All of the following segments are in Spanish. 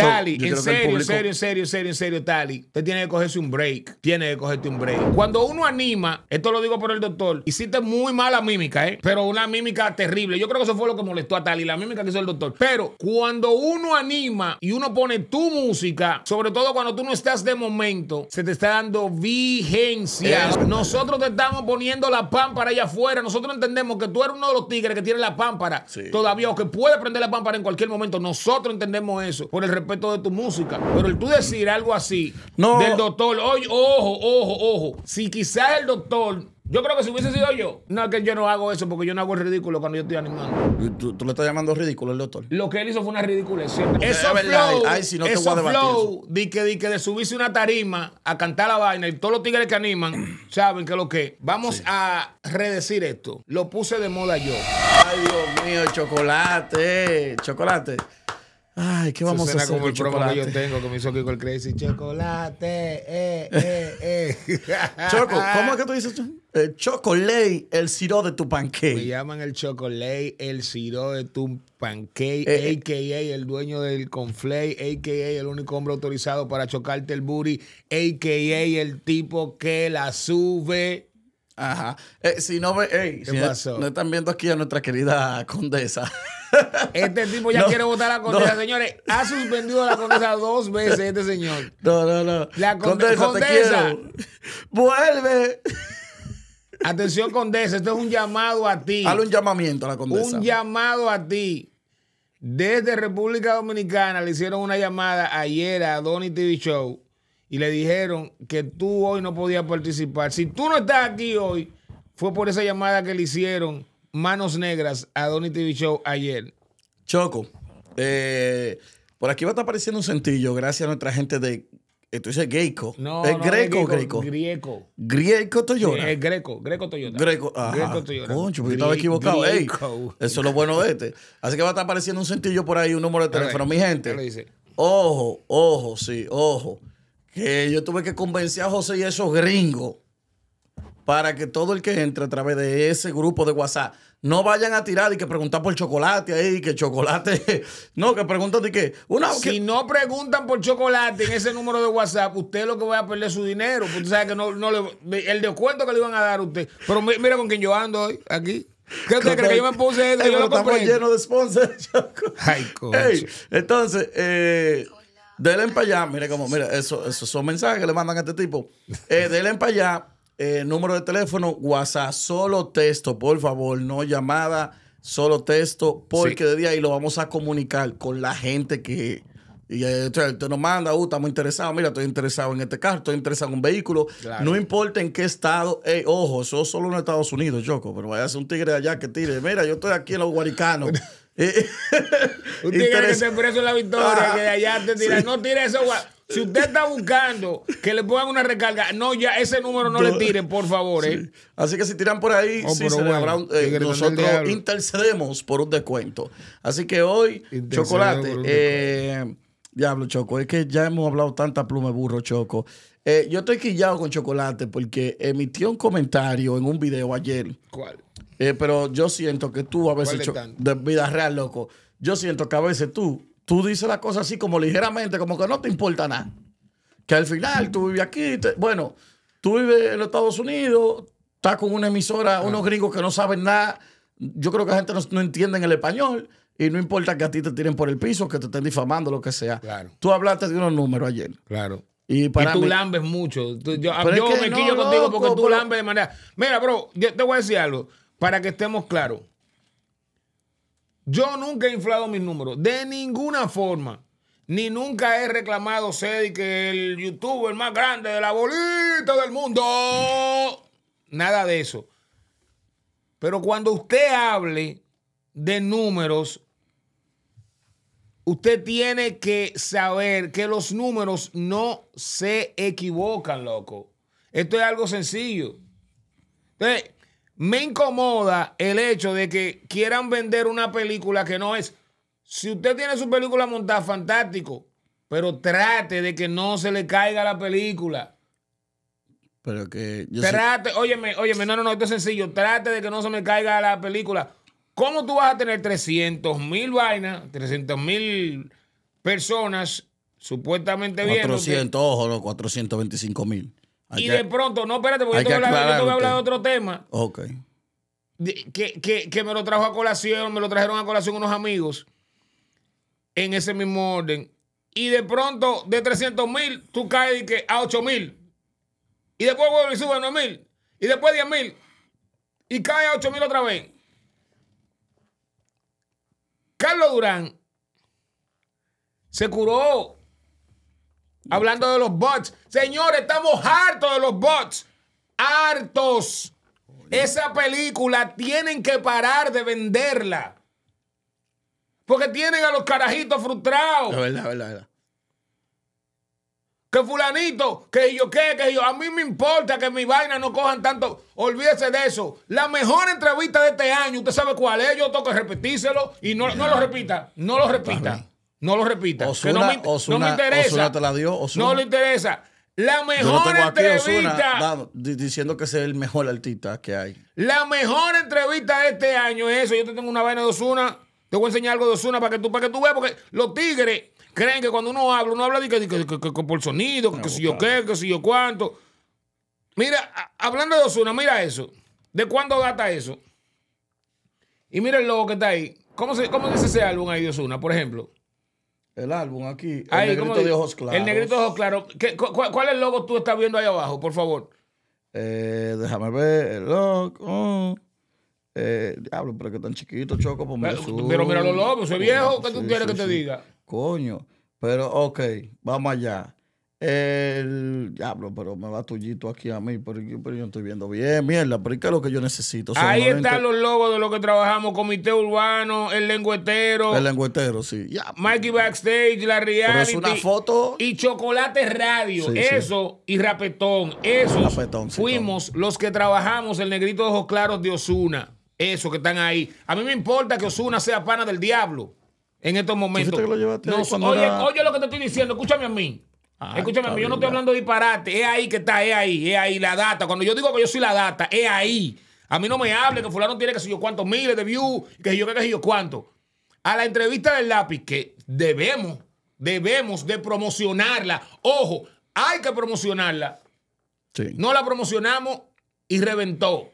Tali, en, serio, en serio, en serio, en serio, en serio, Tali. Usted tiene que cogerse un break. Tiene que cogerte un break. Cuando uno anima, esto lo digo por el doctor, hiciste muy mala mímica, ¿eh? Pero una mímica terrible. Yo creo que eso fue lo que molestó a Tali, la mímica que hizo el doctor. Pero cuando uno anima y uno pone tu música, sobre todo cuando tú no estás de momento, se te está dando vigencia. Nosotros te estamos poniendo la pámpara allá afuera. Nosotros entendemos que tú eres uno de los tigres que tiene la pámpara todavía o que puede prender la pámpara en cualquier momento. Nosotros entendemos eso por el de tu música. Pero el tú decir algo así del doctor, ojo, ojo, ojo. Si quizás el doctor yo creo que si hubiese sido yo, no que yo no hago eso porque yo no hago el ridículo cuando yo estoy animando. ¿Tú, le estás llamando ridículo el doctor? Lo que él hizo fue una ridiculez. Eso es Flow, Ay, si no voy a di que, di que de subirse una tarima a cantar la vaina y todos los tigres que animan saben que lo que. Vamos a redecir esto. Lo puse de moda yo. Ay, Dios mío, chocolate. Chocolate. Ay, ¿qué vamos a hacer? como el programa que yo tengo que me hizo Kiko el Crazy. Chocolate, eh, eh, eh. Choco, ¿cómo es que tú dices? El eh, chocolate, el siro de tu pancake. Me llaman el chocolate, el siro de tu pancake, a.k.a. Eh, eh. el dueño del conflay, a.k.a. el único hombre autorizado para chocarte el booty, a.k.a. el tipo que la sube. Ajá. Eh, si no, ve, ¿Qué pasó? No, están viendo aquí a nuestra querida condesa. Este tipo ya quiere votar a la condesa, señores. Ha suspendido a la condesa dos veces este señor. No, no, no. La condesa, condesa. Vuelve. Atención, condesa, esto es un llamado a ti. Hale un llamamiento a la condesa. Un llamado a ti. Desde República Dominicana le hicieron una llamada ayer a Donny TV Show y le dijeron que tú hoy no podías participar. Si tú no estás aquí hoy, fue por esa llamada que le hicieron manos negras a Donny TV Show ayer. Choco, eh, por aquí va a estar apareciendo un sentillo, gracias a nuestra gente de. Esto eh, dice Geico. No, es no, Greco, Greco. Grieco. Grieco Toyota. es Greco, Greco Toyota. Greco, ajá. Greco Toyota. Concho, porque estaba equivocado. Ey, eso es lo bueno de este. Así que va a estar apareciendo un sentillo por ahí, un número de teléfono. Mi gente. Ojo, ojo, sí, ojo que yo tuve que convencer a José y a esos gringos para que todo el que entre a través de ese grupo de WhatsApp no vayan a tirar y que preguntan por chocolate ahí, que chocolate. No, que preguntan de qué. si no preguntan por chocolate en ese número de WhatsApp, usted es lo que va a perder su dinero. Usted sabe que no, no le, el descuento que le iban a dar a usted. Pero mira con quién yo ando hoy, aquí. ¿Qué usted cree que yo me puse Yo lo estamos llenos de sponsors. Ay, coño. entonces, eh Dele para allá. Mire cómo, mira, eso, esos son mensajes que le mandan a este tipo. Eh, para allá. Eh, número de teléfono, WhatsApp, solo texto, por favor, no llamada, solo texto, porque de día ahí lo vamos a comunicar con la gente que, y eh, usted nos manda, uh, estamos interesados, mira, estoy interesado en este carro, estoy interesado en un vehículo. No importa en qué estado, eh, ojo, eso solo en Estados Unidos, Choco, pero vaya a ser un tigre allá que tire, mira, yo estoy aquí en los Guaricanos, Eh, eh, un tigre que se preso la victoria, ah, que de allá te tira. No tire eso, si usted está buscando que le pongan una recarga, no, ya ese número no, le tiren, por favor. Eh. Así que si tiran por ahí, oh, nosotros intercedemos por un descuento. Así que hoy, Chocolate, diablo Choco, es que ya hemos hablado tanta pluma burro, Choco. yo estoy quillado con Chocolate porque emitió un comentario en un video ayer. ¿Cuál? Eh, pero yo siento que tú a veces, de, vida real, loco, yo siento que a veces tú, tú dices las cosas así como ligeramente, como que no te importa nada. Que al final tú vives aquí, bueno, tú vives en los Estados Unidos, estás con una emisora, ah. unos gringos que no saben nada. Yo creo que la gente no, entiende en el español. Y no importa que a ti te tiren por el piso, que te estén difamando, lo que sea. Claro. Tú hablaste de unos números ayer. Claro. Y, para tú lambes mucho. yo, me quillo contigo porque tú lambes de manera. Mira, bro, te voy a decir algo para que estemos claros. Yo nunca he inflado mis números, de ninguna forma. Ni nunca he reclamado Cedi que el youtuber más grande de la bolita del mundo. Nada de eso. Pero cuando usted hable de números, usted tiene que saber que los números no se equivocan, loco. Esto es algo sencillo. Entonces, me incomoda el hecho de que quieran vender una película que no es. Si usted tiene su película montada, fantástico, pero trate de que no se le caiga la película. Pero que yo Trate, óyeme, óyeme, no, no, no, esto es sencillo. Trate de que no se me caiga la película. ¿Cómo tú vas a tener 300 mil vainas, 300 mil personas supuestamente viendo? 400, ojo, 425 mil y de pronto, no, espérate, porque yo te, voy a, hablar, de otro tema. Ok. Que, que, me lo trajo a colación, me lo trajeron a colación unos amigos en ese mismo orden. Y de pronto, de 300 mil, tú caes a 8 mil. Y después vuelve y sube a 9 mil. Y después 10 mil. Y cae a 8 mil otra vez. Carlos Durán se curó Hablando de los bots. Señores, estamos hartos de los bots. Hartos. Esa película tienen que parar de venderla. Porque tienen a los carajitos frustrados. La verdad, la verdad, verdad. Que fulanito, que yo qué, que yo, a mí me importa que mi vaina no cojan tanto. Olvídese de eso. La mejor entrevista de este año, usted sabe cuál es, yo tengo que repetírselo y no, no lo repita, no lo repita. No lo repita. Osuna, no, me, no, interesa. Osuna te la dio. No le interesa. La mejor entrevista. diciendo que es el mejor artista que hay. La mejor entrevista de este año es eso. Yo te tengo una vaina de Osuna. Te voy a enseñar algo de Osuna para que tú, para que tú veas, porque los tigres creen que cuando uno habla, uno habla de que, por sonido, que, si yo qué, que si yo cuánto. Mira, hablando de Osuna, mira eso. ¿De cuándo data eso? Y mira el logo que está ahí. ¿Cómo se, cómo dice ese álbum ahí de Osuna, por ejemplo? El álbum aquí, el negrito de ojos claros. El negrito de ojos claros. ¿Cuál es el logo que tú estás viendo ahí abajo, por favor? Eh, déjame ver, el logo. Eh, diablo, pero que tan chiquito, choco, por pero, pero mira los logos, soy viejo, ¿qué tú quieres que te diga? Coño, pero ok, vamos allá. El diablo, pero me va tullito aquí a mí, pero, pero yo estoy viendo bien, mierda, pero ¿qué es lo que yo necesito? Ahí están los logos de lo que trabajamos, Comité Urbano, El lenguetero El lenguetero sí. Mikey Backstage, La Reality. es una foto. Y Chocolate Radio, eso, y Rapetón, eso. fuimos los que trabajamos El Negrito de Ojos Claros de Osuna. Eso que están ahí. A mí me importa que Osuna sea pana del diablo en estos momentos. no, oye lo que te estoy diciendo, escúchame a mí. Ah, Escúchame, yo no estoy hablando de disparate. Es ahí que está, es ahí, es ahí la data. Cuando yo digo que yo soy la data, es ahí. A mí no me hable que fulano tiene que sé yo cuántos miles de views, que yo que sé yo cuánto. A la entrevista del lápiz, que debemos, debemos de promocionarla. Ojo, hay que promocionarla. Sí. No la promocionamos y reventó.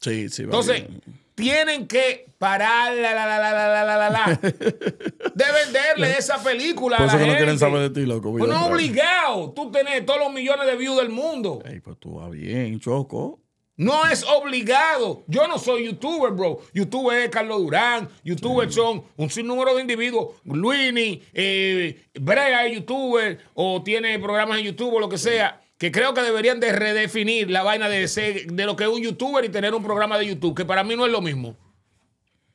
Sí, sí, verdad. Entonces, tienen que parar la, la, la, la, la, la, la, la, de venderle esa película Por eso que no quieren saber de ti, loco. Pues no obligado. Tú tenés todos los millones de views del mundo. Ey, pues tú vas bien, choco. No es obligado. Yo no soy youtuber, bro. Youtuber es Carlos Durán. Youtuber son un sinnúmero de individuos. Luini, eh, Brea es youtuber o tiene programas en YouTube o lo que sea que creo que deberían de redefinir la vaina de, de lo que es un youtuber y tener un programa de YouTube, que para mí no es lo mismo.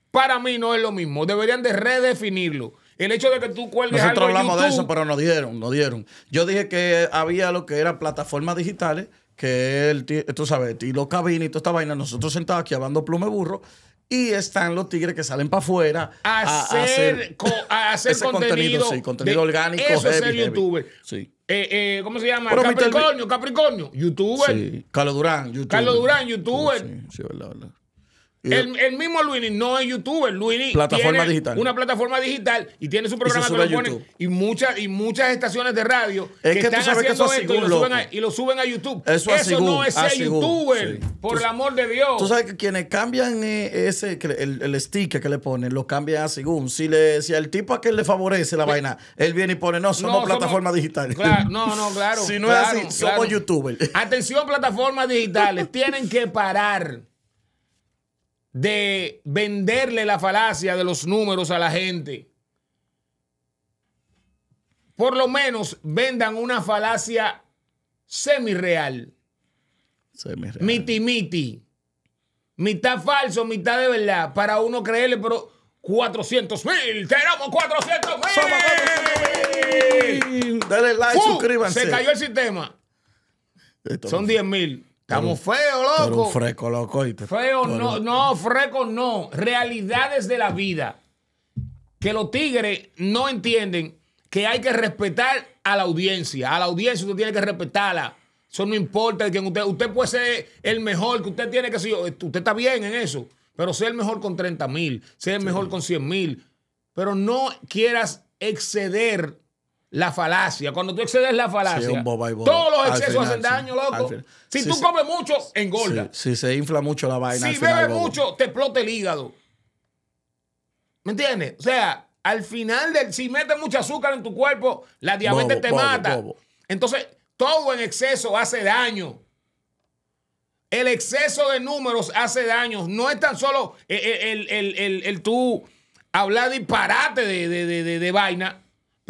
Para mí no es lo mismo. Deberían de redefinirlo. El hecho de que tú cuelgues Nosotros algo hablamos YouTube, de eso, pero no dieron, no dieron. Yo dije que había lo que eran plataformas digitales, que él, tú sabes, y los cabines y toda esta vaina. Nosotros sentados aquí hablando plume burro y están los tigres que salen para afuera a, hacer, contenido, sí, contenido orgánico. Eso es youtuber. Sí. Eh, eh, ¿Cómo se llama? Capricornio, Capricornio. Youtuber. Carlos Durán, youtuber. Carlos Durán, youtuber. sí, sí, verdad, verdad. El, mismo Luini no es youtuber, Luini tiene una plataforma digital y tiene su programa que y muchas y muchas estaciones de radio que, están haciendo y lo, suben a, YouTube. Eso, no es ah, ser youtuber, por el amor de Dios. Tú sabes que quienes cambian eh, ese el, el sticker que le ponen, lo cambian a según. Si le al tipo a que le favorece la vaina, él viene y pone, "No, somos plataformas plataforma digital." no, no, claro. si no es así, somos youtuber. Atención plataformas digitales, tienen que parar de venderle la falacia de los números a la gente. Por lo menos vendan una falacia semi-real. Miti-miti. Mitad falso, mitad de verdad. Para uno creerle, pero 400 mil. Tenemos 400 mil. Dale like, suscríbanse. Se cayó el sistema. Son 10 mil. Estamos feos, loco. Pero un freco, loco. feo, no, no, freco no. Realidades de la vida. Que los tigres no entienden que hay que respetar a la audiencia. A la audiencia usted tiene que respetarla. Eso no importa. Que usted, usted puede ser el mejor, que usted tiene que ser. Usted está bien en eso. Pero sea el mejor con 30 mil, sea el mejor con 100 mil. Pero no quieras exceder la falacia. Cuando tú excedes la falacia, todos los excesos hacen daño, loco. Si, tú comes mucho, engorda. Si, se infla mucho la vaina. Si bebes mucho, te explota el hígado. ¿Me entiendes? O sea, al final del. Si metes mucho azúcar en tu cuerpo, la diabetes te mata. Entonces, todo en exceso hace daño. El exceso de números hace daño. No es tan solo eh, eh, el, el, tú hablar disparate de, de, de, de vaina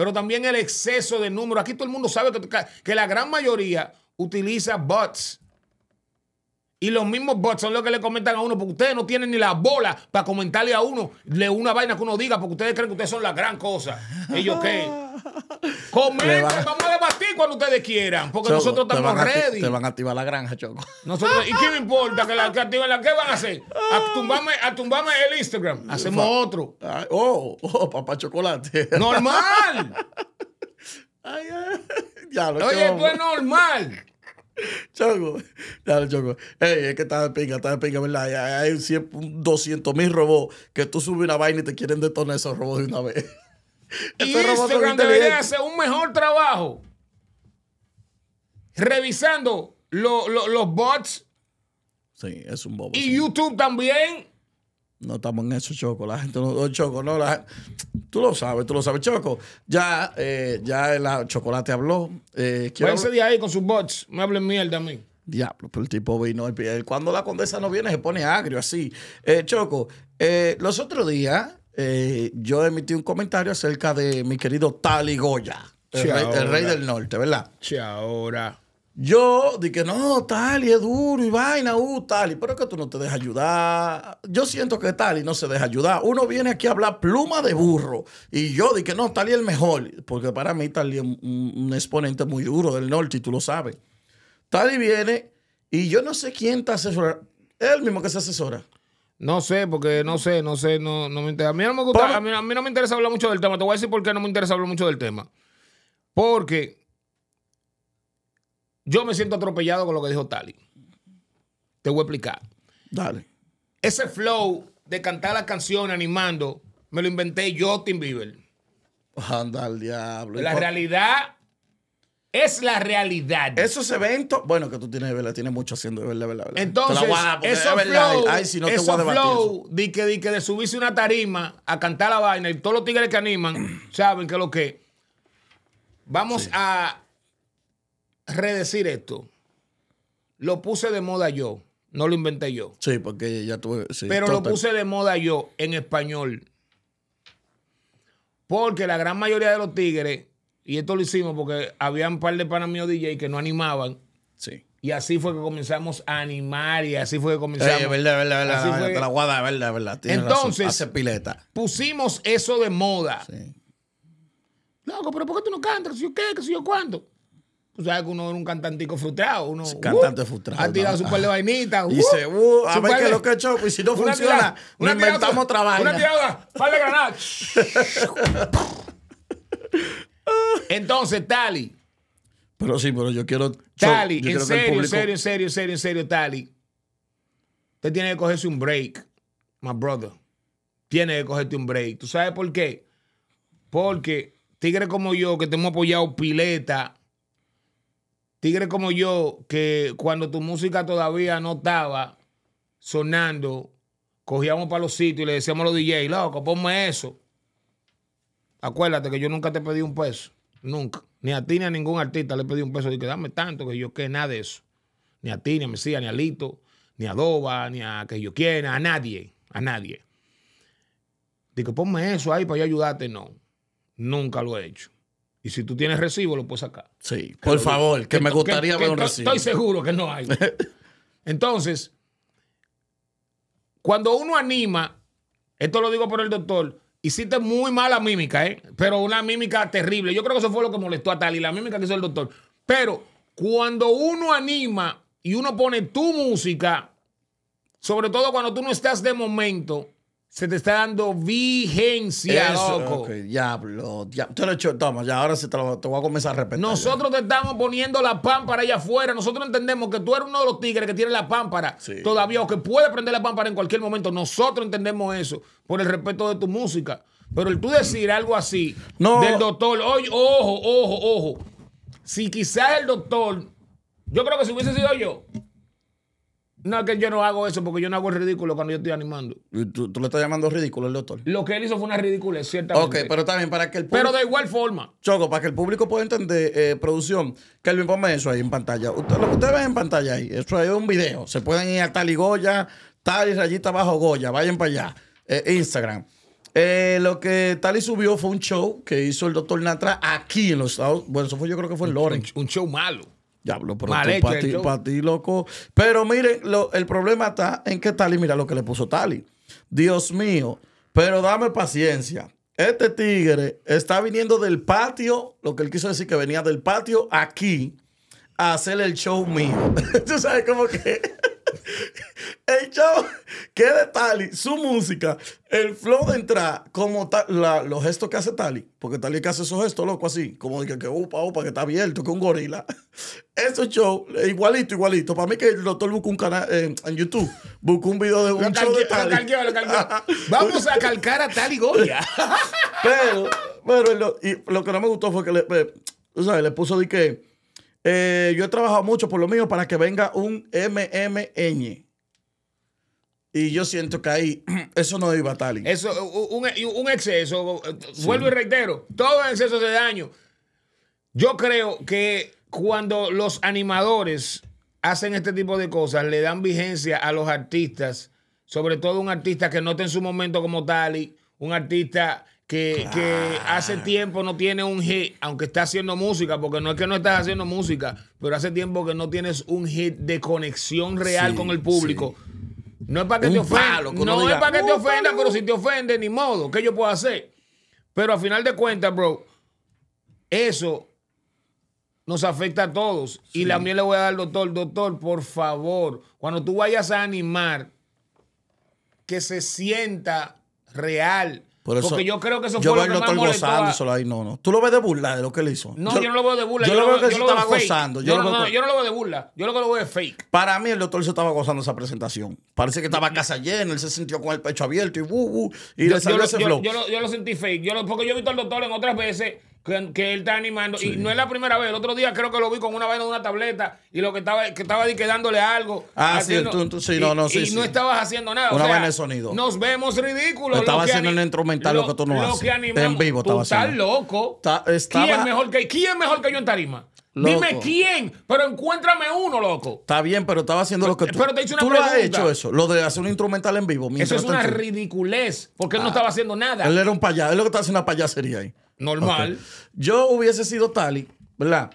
pero también el exceso de número. Aquí todo el mundo sabe que, que la gran mayoría utiliza bots y los mismos bots son los que le comentan a uno, porque ustedes no tienen ni la bola para comentarle a uno le una vaina que uno diga, porque ustedes creen que ustedes son la gran cosa. Ellos qué. Comenten, vamos a debatir cuando ustedes quieran, porque nosotros estamos ready. Te van a activar la granja, Choco. ¿Y qué me importa que la que activen la qué van a hacer? A tumbarme, a el Instagram. Hacemos otro. oh, oh, papá chocolate. Normal. Oye, esto es normal. Choco, dale, Choco. Ey, es que está de pinga, está de pinga, ¿verdad? Hay 100, 200 mil robots que tú subes una vaina y te quieren detonar esos robots de una vez. Y Instagram debería hacer un mejor trabajo revisando los bots. Sí, es un bobo. Y YouTube también no estamos en eso, Choco. La gente no, Choco, no, la, tú lo sabes, tú lo sabes, Choco. Ya, eh, ya el Chocolate habló. Eh, ese de ahí con sus bots, me hablen mierda a mí. Diablo, pero el tipo vino. cuando la condesa no viene, se pone agrio así. Eh, Choco, eh, los otros días eh, yo emití un comentario acerca de mi querido Tali Goya, el, el rey, del norte, ¿verdad? Sí, ahora. Yo dije, no, Tali y es duro, y vaina, uh, Tali, pero es que tú no te dejas ayudar. Yo siento que Tali no se deja ayudar. Uno viene aquí a hablar pluma de burro, y yo dije, no, Tali es el mejor, porque para mí Tali es un, exponente muy duro del norte, y tú lo sabes. Tali viene, y yo no sé quién te asesora, él mismo que se asesora. No sé, porque no sé, no sé, no, no A mí no me gusta, a mí no me interesa hablar mucho del tema. Te voy a decir por qué no me interesa hablar mucho del tema. Porque yo me siento atropellado con lo que dijo Tali. Te voy a explicar. Dale. Ese flow de cantar las canciones animando, me lo inventé yo, Tim Bieber. Anda al diablo. La realidad es la realidad. Esos eventos, bueno, que tú tienes verdad, tienes mucho haciendo de verdad, verdad, Entonces, ese flow, Ay, si que, de subirse una tarima a cantar la vaina y todos los tigres que animan saben que lo que vamos a redecir esto. Lo puse de moda yo, no lo inventé yo. Sí, porque ya tuve. Pero lo puse de moda yo en español. Porque la gran mayoría de los tigres, y esto lo hicimos porque había un par de panamíos DJ que no animaban. Y así fue que comenzamos a animar y así fue que comenzamos. a eh, verdad, verdad, verdad, Entonces, pusimos eso de moda. Sí. Loco, pero ¿por qué tú no cantas? ¿Qué yo qué? ¿Qué yo cuánto? Tú sabes que uno era un cantantico frustrado. Uno, uh, cantante frustrado. Ha tirado su par de ah. vainitas. y uh, dice, uh, a ver qué es lo que he hecho. Y pues, si no funciona, Una una inventamos trabajo. Una tirada, ahora, de Entonces, Tali. Pero sí, pero yo quiero. Tali, en, serio, en serio, en serio, en serio, en serio, Tali. Usted tiene que cogerse un break, my brother. Tiene que cogerte un break. ¿Tú sabes por qué? Porque tigres como yo, que te hemos apoyado pileta tigre como yo, que cuando tu música todavía no estaba sonando, cogíamos para los sitios y le decíamos a los DJs, loco, ponme eso. Acuérdate que yo nunca te pedí un peso, nunca. Ni a ti ni a ningún artista le pedí un peso. Dije, dame tanto que yo que nada de eso. Ni a ti, ni a Mesías, ni a Lito, ni a Doba, ni a que yo quiera, a nadie, a nadie. Dije, ponme eso ahí para yo ayudarte. No, nunca lo he hecho. Y si tú tienes recibo, lo puedes sacar. Sí, por favor, que, me gustaría ver un recibo. Estoy seguro que no hay. Entonces, cuando uno anima, esto lo digo por el doctor, hiciste muy mala mímica, ¿eh? pero una mímica terrible. Yo creo que eso fue lo que molestó a Tali, la mímica que hizo el doctor. Pero cuando uno anima y uno pone tu música, sobre todo cuando tú no estás de momento, se te está dando vigencia, Eso, loco. Diablo, toma, ya ahora se te, voy a comenzar a respetar. Nosotros te estamos poniendo la pámpara allá afuera. Nosotros entendemos que tú eres uno de los tigres que tiene la pámpara todavía o que puede prender la pámpara en cualquier momento. Nosotros entendemos eso por el respeto de tu música. Pero el tú decir algo así del doctor, ojo, ojo, ojo. Si quizás el doctor, yo creo que si hubiese sido yo, no, es que yo no hago eso porque yo no hago el ridículo cuando yo estoy animando. ¿Tú, le estás llamando ridículo el doctor? Lo que él hizo fue una ridiculez, ciertamente. Ok, pero también para que el público... Pero de igual forma. Choco, para que el público pueda entender, eh, producción, Kelvin, ponme eso ahí en pantalla. Usted, lo que ustedes ven en pantalla ahí, eso es un video. Se pueden ir a tal y Goya, tal y rayita bajo Goya, vayan para allá. Eh, Instagram. Eh, lo que Tali subió fue un show que hizo el doctor Natra aquí en los Estados Unidos. Bueno, eso fue yo creo que fue en Lawrence. un show malo. Diablo, pero para ti, loco. Pero miren, el problema está en que Tali, mira lo que le puso Tali. Dios mío, pero dame paciencia. Este tigre está viniendo del patio, lo que él quiso decir que venía del patio aquí hacer el show mío. Tú sabes como que el show, qué de Tali, su música, el flow de entrar, como los gestos que hace Tali, porque Tali que hace esos gestos loco así, como de que, que upa, upa, que está abierto, que un gorila. Eso show eh, igualito, igualito. Para mí que el doctor buscó un canal eh, en YouTube, buscó un video de un Vamos a calcar a Tali Goya. pero, pero lo, y lo que no me gustó fue que le, eh, le puso de que eh, yo he trabajado mucho por lo mío para que venga un MMN. Y yo siento que ahí eso no iba Tali. Eso, un, un exceso, vuelvo y reitero, todo exceso de daño. Yo creo que cuando los animadores hacen este tipo de cosas, le dan vigencia a los artistas, sobre todo un artista que no en su momento como tal, un artista que, hace tiempo no tiene un hit, aunque está haciendo música, porque no es que no estás haciendo música, pero hace tiempo que no tienes un hit de conexión real con el público. No es para que te ofenda, no es para que te ofenda, pero si te ofende, ni modo, ¿qué yo puedo hacer? Pero a final de cuentas, bro, eso nos afecta a todos. Y la miel le voy a dar al doctor, doctor, por favor, cuando tú vayas a animar, que se sienta real porque yo creo que eso yo fue lo que más molestó a- solo ahí, no, no. Tú lo ves de burla de lo que él hizo. No, yo, no lo veo de burla. Yo, lo veo que estaba gozando. Yo, no, yo no lo veo de burla. Yo lo que lo veo es fake. Para mí, el doctor se estaba gozando esa presentación. Parece que estaba a casa llena, él se sintió con el pecho abierto y bu, y le salió ese yo- flow. yo lo, yo lo sentí fake. Yo porque yo he visto al doctor en otras veces que, él está animando. Y no es la primera vez. El otro día creo que lo vi con una vaina de una tableta y lo que estaba, que estaba quedándole algo. Ah, sí, tú, sí, no, no, sí. Y no estabas haciendo nada. Una vaina de sonido. Nos vemos ridículos. Estaba haciendo un instrumental lo, que tú no haces. en vivo estaba haciendo. Estás loco. estaba... ¿Quién, mejor que, ¿Quién mejor que yo en tarima? Dime quién, pero encuéntrame uno, loco. Está bien, pero estaba haciendo lo que tú. Pero te tú lo has hecho eso, lo de hacer un instrumental en vivo. Eso es una ridiculez, porque él no ah. estaba haciendo nada. Él era un payaso, él lo que estaba haciendo una payasería ahí normal. Yo hubiese sido Tali, ¿verdad?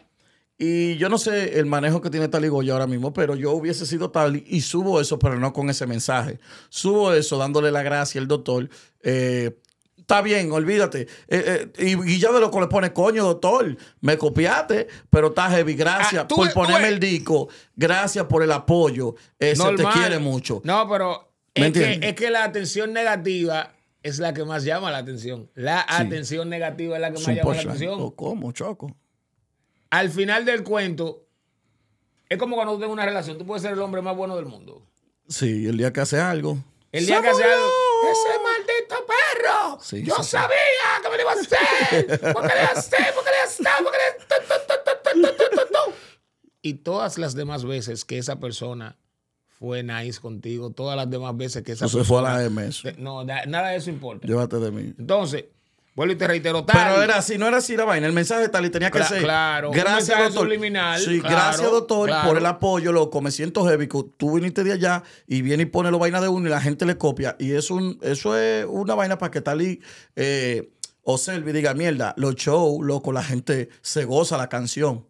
Y yo no sé el manejo que tiene Tali Goya ahora mismo, pero yo hubiese sido Tali y subo eso, pero no con ese mensaje. Subo eso dándole la gracia al doctor. Eh, está bien, olvídate. Eh, eh, y ya de que le pone, coño, doctor, me copiaste, pero está heavy. Gracias ah, por ponerme el disco. Gracias por el apoyo. Eso te quiere mucho. No, pero es que, es que, la atención negativa es la que más llama la atención. La atención negativa es la que más llama la atención. Oh, ¿Cómo, Choco? Al final del cuento, es como cuando tú tienes una relación, tú puedes ser el hombre más bueno del mundo. Sí, el día que hace algo. El día que hace algo. ¡Ese maldito perro! ¡Yo sabía que me lo iba a hacer! ¡Porque le iba a hacer? ¿Por qué le iba a hacer? ¿Por qué le... Y todas las demás veces que esa persona fue nice contigo todas las demás veces que esa no se fue a la eso. No, nada de eso importa. Llévate de mí. Entonces, vuelvo y te reitero tal. Pero era así, no era así la vaina. El mensaje de y tenía que ser. Claro, gracias, doctor. sí, gracias, doctor, por el apoyo, loco. Me siento heavy. Tú viniste de allá y viene y pone la vaina de uno y la gente le copia. Y eso es una vaina para que tal eh, y. o Selvi diga, mierda, los shows, loco, la gente se goza la canción.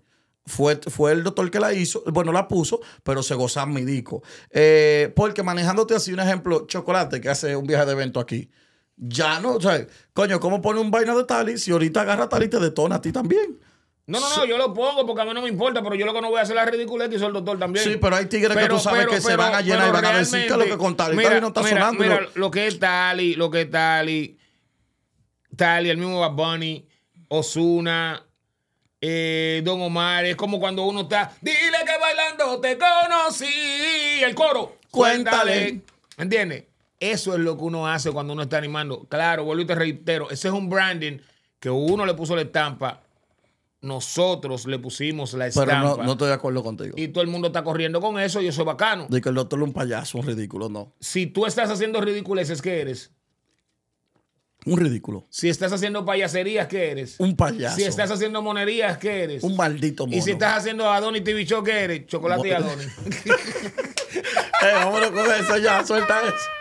Fue, fue, el doctor que la hizo, bueno, la puso, pero se gozan mi disco. Eh, porque manejándote así, un ejemplo, Chocolate, que hace un viaje de evento aquí, ya no, o sea, coño, ¿cómo pone un vaina de Tali si ahorita agarra Tali y te detona a ti también? No, no, no, yo lo pongo porque a mí no me importa, pero yo lo que no voy a hacer es la ridiculez y soy el doctor también. Sí, pero hay tigres que tú sabes que se van a llenar y van a decir que lo que con Tali, mira, no está sonando. Mira, lo... que es Tali, lo que es Tali, Tali, el mismo Bad Bunny, Osuna, eh, Don Omar, es como cuando uno está, dile que bailando te conocí, el coro. Cuéntale. ¿Entiendes? Eso es lo que uno hace cuando uno está animando. Claro, vuelvo y te reitero, ese es un branding que uno le puso la estampa, nosotros le pusimos la estampa. Pero no, estoy de acuerdo contigo. Y todo el mundo está corriendo con eso y eso es bacano. De que el doctor es un payaso, un ridículo, no. Si tú estás haciendo es que eres? Un ridículo. Si estás haciendo payaserías, ¿qué eres? Un payaso. Si estás haciendo monerías, ¿qué eres? Un maldito mono. Y si estás haciendo Adonis y Show, ¿qué eres? Chocolate y Adonis. eh, vámonos con eso ya, suelta eso.